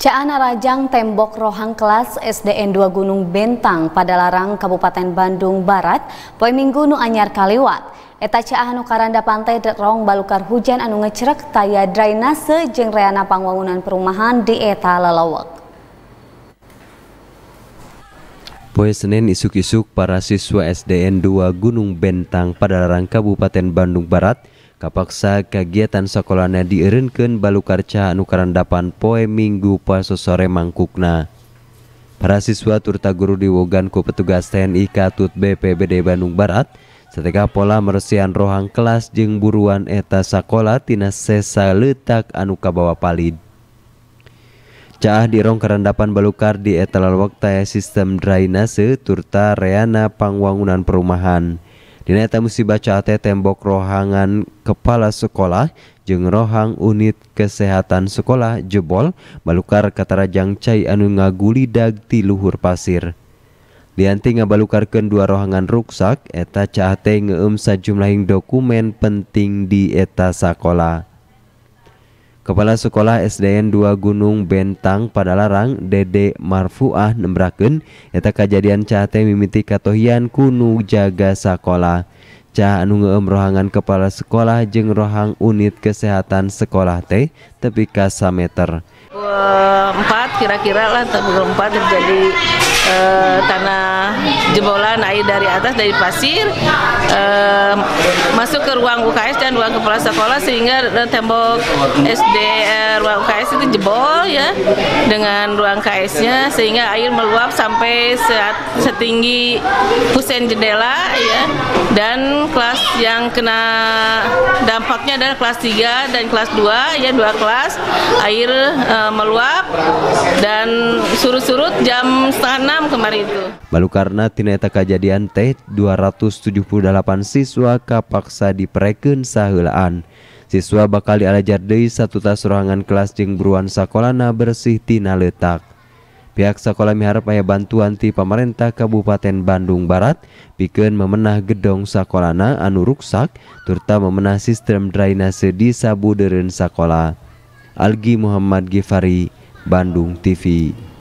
Caana Rajang Tembok Rohang Kelas SDN 2 Gunung Bentang pada Larang Kabupaten Bandung Barat poe Minggu nu anyar kaliwat. Eta caa karanda pantai derong balukar hujan anu ngecerek taya drainase jeung reana pangwangunan perumahan di eta Lelawak. Poe Senin isuk-isuk para siswa SDN 2 Gunung Bentang pada Larang Kabupaten Bandung Barat paksa kegiatanko Nadinkeun Ballukarcaukapan poe Minggu Pasosore Mangkukna. Paraasiswa Turta Guru di Woganku Peugas TNIKut BPBD Bandung Barat, Setengah pola mereshan rohang kelas jeung buruan eta Sakola Tinas Sesa Letak Anu Kabawa Palid. Caah dirong Kerendapan Ballukar di etalol Weetem Drinaase Turta Reana Pangwangunan Perumahan. eta musibah Cate tembok rohangan kepala sekolah jeung rohang Unit Kesehatan Sekolah Jebol Ballukar katatara Jacai anu ngaguli dati Luhur pasir. Dianti nga ballukar kedua rohangan rusak, eta Cate ngemsa jumlahing dokumen penting di eta sekolah. Kepala Sekolah SDN 2 Gunung Bentang Padalarang Dede Marfuah nembraken eta kejadian cahate mimiti katohian kunu jaga sekolah. Cah anu ngeem rohangan kepala sekolah jeng rohang unit kesehatan sekolah teh tepi ka meter. Empat kira-kira lah empat terjadi e, eh, tanah jebolan air dari atas dari pasir e, masuk ke ruang UKS dan ruang kepala sekolah sehingga eh, tembok SD eh, ruang UKS itu jebol ya dengan ruang KS-nya sehingga air meluap sampai setinggi kusen jendela ya dan kelas yang kena dampaknya adalah kelas 3 dan kelas 2 ya dua kelas air e, meluap dan surut-surut jam setengah enam kemarin itu. Balu karena tineta kejadian teh 278 siswa kapak dipaksa dipereken sahelaan siswa bakal dialajar Dei satu tas ruangan kelas jeung beruan sekolahna bersih tina letak pihak sekolah miharap aya bantuan ti pemerintah Kabupaten Bandung Barat piken memenah gedong sakolana anu ruksak serta memenah sistem drainase di Sabuderen Sakola Algi Muhammad Gifari Bandung TV